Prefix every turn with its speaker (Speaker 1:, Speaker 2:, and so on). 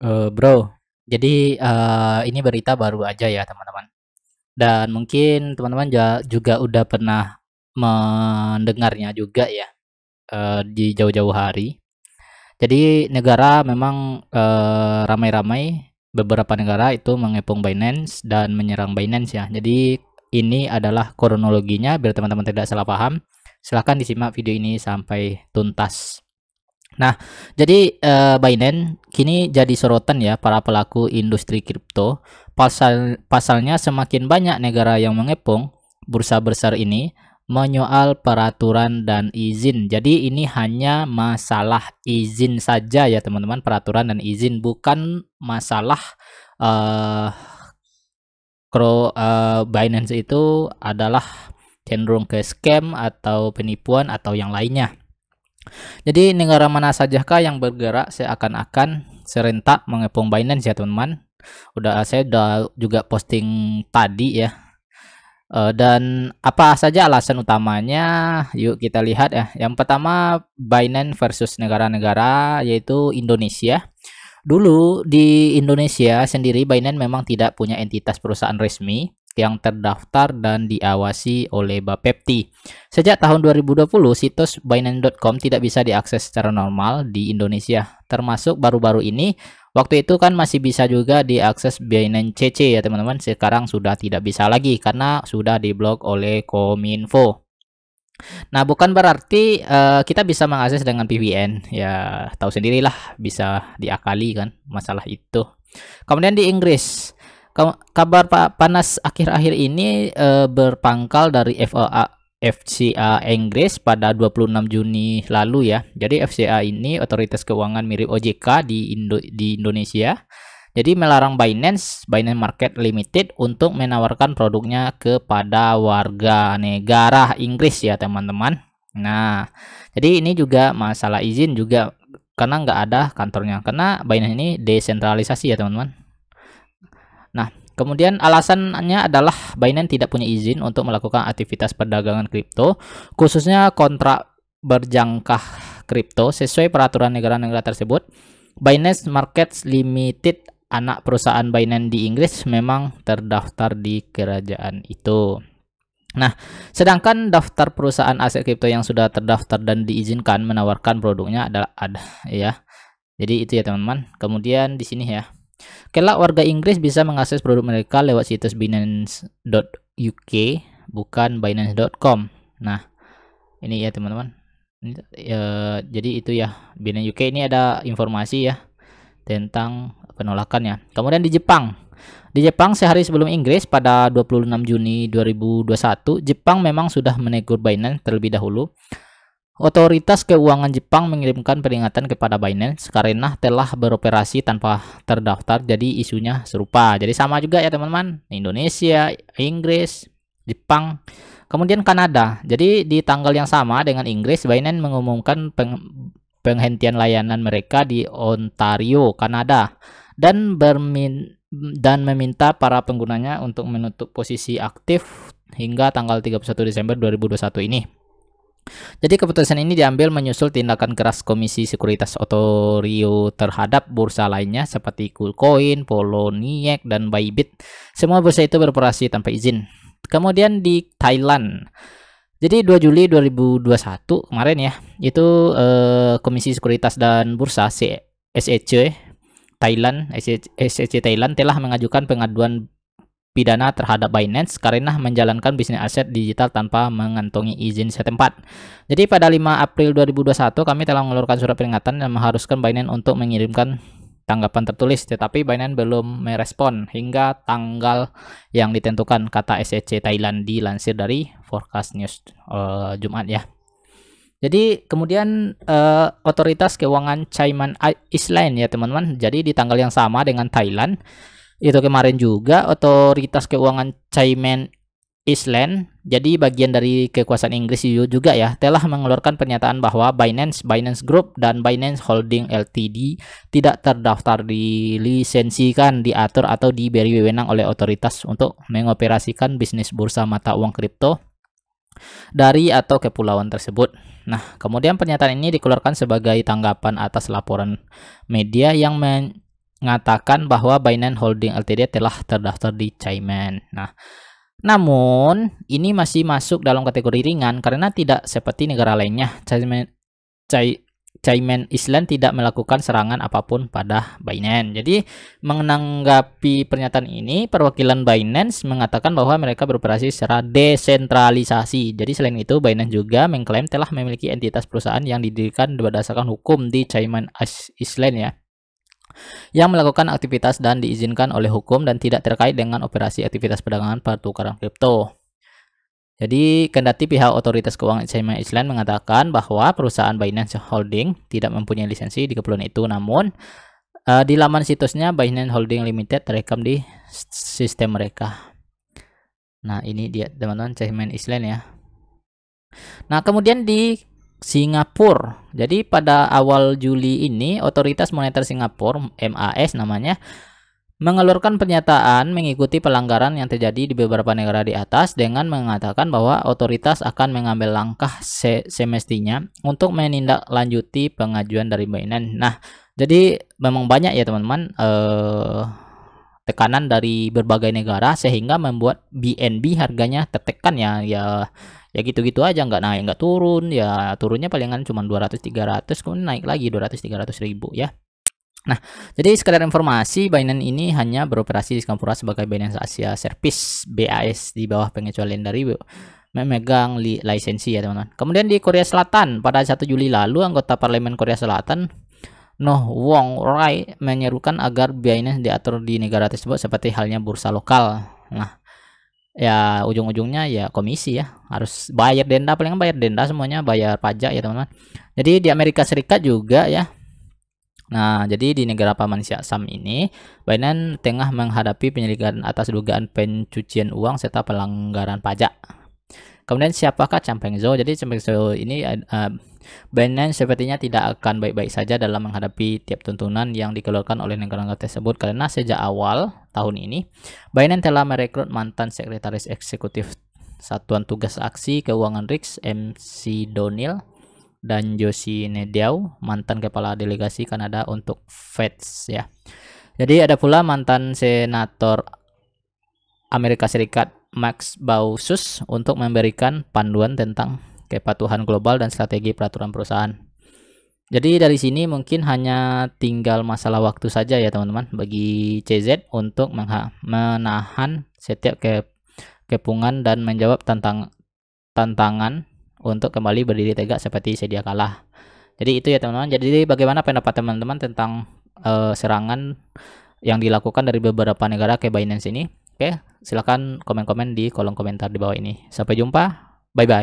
Speaker 1: Uh, bro, jadi uh, ini berita baru aja ya teman-teman. Dan mungkin teman-teman juga udah pernah mendengarnya juga ya uh, di jauh-jauh hari. Jadi negara memang ramai ramai-ramai beberapa negara itu mengepung Binance dan menyerang Binance ya. Jadi ini adalah kronologinya biar teman-teman tidak salah paham. Silahkan disimak video ini sampai tuntas. Nah, jadi uh, Binance kini jadi sorotan ya para pelaku industri kripto. Pasal pasalnya semakin banyak negara yang mengepung bursa besar ini menyoal peraturan dan izin. Jadi ini hanya masalah izin saja ya teman-teman, peraturan dan izin bukan masalah uh, kro uh, Binance itu adalah cenderung ke scam atau penipuan atau yang lainnya. Jadi negara mana sajakah yang bergerak seakan-akan serentak mengepung Binance ya teman-teman. Udah saya udah juga posting tadi ya. Uh, dan apa saja alasan utamanya? Yuk kita lihat ya. Yang pertama Binance versus negara-negara yaitu Indonesia. Dulu di Indonesia sendiri Binance memang tidak punya entitas perusahaan resmi yang terdaftar dan diawasi oleh Bapepti. Sejak tahun 2020, situs Binance.com tidak bisa diakses secara normal di Indonesia, termasuk baru-baru ini. Waktu itu kan masih bisa juga diakses Binance CC ya teman-teman, sekarang sudah tidak bisa lagi karena sudah diblok oleh Kominfo. Nah, bukan berarti uh, kita bisa mengakses dengan VPN. Ya, tahu sendirilah bisa diakali kan masalah itu. Kemudian di Inggris, kabar panas akhir-akhir ini uh, berpangkal dari FAA FCA Inggris pada 26 Juni lalu ya. Jadi FCA ini otoritas keuangan mirip OJK di Indo di Indonesia. Jadi melarang Binance, Binance Market Limited untuk menawarkan produknya kepada warga negara Inggris ya teman-teman. Nah, jadi ini juga masalah izin juga karena nggak ada kantornya. Karena Binance ini desentralisasi ya teman-teman. Nah, kemudian alasannya adalah Binance tidak punya izin untuk melakukan aktivitas perdagangan kripto, khususnya kontrak berjangka kripto sesuai peraturan negara-negara tersebut. Binance Markets Limited, anak perusahaan Binance di Inggris memang terdaftar di kerajaan itu. Nah, sedangkan daftar perusahaan aset kripto yang sudah terdaftar dan diizinkan menawarkan produknya adalah ada ya. Jadi itu ya teman-teman. Kemudian di sini ya. Kelak warga Inggris bisa mengakses produk mereka lewat situs binance.uk bukan binance.com. Nah, ini ya teman-teman. Ya, jadi itu ya Binance UK ini ada informasi ya tentang penolakannya. Kemudian di Jepang. Di Jepang sehari sebelum Inggris pada 26 Juni 2021, Jepang memang sudah menegur Binance terlebih dahulu Otoritas keuangan Jepang mengirimkan peringatan kepada Binance karena telah beroperasi tanpa terdaftar jadi isunya serupa. Jadi sama juga ya teman-teman. Indonesia, Inggris, Jepang, kemudian Kanada. Jadi di tanggal yang sama dengan Inggris, Binance mengumumkan peng penghentian layanan mereka di Ontario, Kanada dan bermin dan meminta para penggunanya untuk menutup posisi aktif hingga tanggal 31 Desember 2021 ini. Jadi keputusan ini diambil menyusul tindakan keras Komisi Sekuritas Otorio terhadap bursa lainnya seperti Kulcoin, Poloniex, dan Bybit. Semua bursa itu beroperasi tanpa izin. Kemudian di Thailand. Jadi 2 Juli 2021 kemarin ya, itu eh, Komisi Sekuritas dan Bursa SEC Thailand, SEC e Thailand telah mengajukan pengaduan pidana terhadap Binance karena menjalankan bisnis aset digital tanpa mengantongi izin setempat. Jadi pada 5 April 2021 kami telah mengeluarkan surat peringatan yang mengharuskan Binance untuk mengirimkan tanggapan tertulis tetapi Binance belum merespon hingga tanggal yang ditentukan kata SEC Thailand dilansir dari Forecast News uh, Jumat ya. Jadi kemudian uh, otoritas keuangan Cayman Island ya teman-teman. Jadi di tanggal yang sama dengan Thailand itu kemarin juga otoritas keuangan Cayman Island, jadi bagian dari kekuasaan Inggris juga ya, telah mengeluarkan pernyataan bahwa Binance, Binance Group, dan Binance Holding LTD tidak terdaftar dilisensikan, diatur atau diberi wewenang oleh otoritas untuk mengoperasikan bisnis bursa mata uang kripto dari atau kepulauan tersebut. Nah, kemudian pernyataan ini dikeluarkan sebagai tanggapan atas laporan media yang men mengatakan bahwa Binance Holding Ltd telah terdaftar di Cayman. Nah, namun ini masih masuk dalam kategori ringan karena tidak seperti negara lainnya. Cayman, Cay, Cayman Island tidak melakukan serangan apapun pada Binance. Jadi menanggapi pernyataan ini, perwakilan Binance mengatakan bahwa mereka beroperasi secara desentralisasi. Jadi selain itu, Binance juga mengklaim telah memiliki entitas perusahaan yang didirikan berdasarkan hukum di Cayman Island ya yang melakukan aktivitas dan diizinkan oleh hukum dan tidak terkait dengan operasi aktivitas perdagangan pertukaran kripto. Jadi, kendati pihak otoritas keuangan China Island mengatakan bahwa perusahaan Binance Holding tidak mempunyai lisensi di kepulauan itu, namun uh, di laman situsnya Binance Holding Limited terekam di sistem mereka. Nah, ini dia teman-teman China Island ya. Nah, kemudian di Singapura. Jadi pada awal Juli ini otoritas moneter Singapura MAS namanya mengeluarkan pernyataan mengikuti pelanggaran yang terjadi di beberapa negara di atas dengan mengatakan bahwa otoritas akan mengambil langkah se semestinya untuk menindaklanjuti pengajuan dari Binance. Nah, jadi memang banyak ya teman-teman eh, tekanan dari berbagai negara sehingga membuat BNB harganya tertekan ya ya ya gitu-gitu aja nggak naik nggak turun ya turunnya palingan cuma 200 300 kemudian naik lagi 200 300 ribu ya Nah, jadi sekedar informasi, Binance ini hanya beroperasi di Singapura sebagai Binance Asia Service BAS di bawah pengecualian dari memegang li lisensi ya teman-teman. Kemudian di Korea Selatan pada 1 Juli lalu anggota parlemen Korea Selatan No Wong Rai menyerukan agar Binance diatur di negara tersebut seperti halnya bursa lokal. Nah, ya ujung-ujungnya ya komisi ya harus bayar denda paling bayar denda semuanya bayar pajak ya teman-teman jadi di Amerika Serikat juga ya Nah, jadi di negara Paman sam ini, Binance tengah menghadapi penyelidikan atas dugaan pencucian uang serta pelanggaran pajak. Kemudian siapakah Zhou? Jadi Zhou ini uh, Binance sepertinya tidak akan baik-baik saja dalam menghadapi tiap tuntunan yang dikeluarkan oleh negara-negara tersebut karena sejak awal tahun ini Binance telah merekrut mantan sekretaris eksekutif Satuan Tugas Aksi Keuangan RIX MC Donil dan Yoshi Nediau mantan kepala delegasi Kanada untuk FEDS ya. Jadi ada pula mantan senator Amerika Serikat Max Bausus untuk memberikan panduan tentang kepatuhan global dan strategi peraturan perusahaan. Jadi dari sini mungkin hanya tinggal masalah waktu saja ya teman-teman bagi CZ untuk menahan setiap ke kepungan dan menjawab tantang tantangan untuk kembali berdiri tegak seperti sedia kalah. Jadi itu ya teman-teman. Jadi bagaimana pendapat teman-teman tentang uh, serangan yang dilakukan dari beberapa negara ke Binance ini? Oke, silahkan komen-komen di kolom komentar di bawah ini. Sampai jumpa, bye-bye.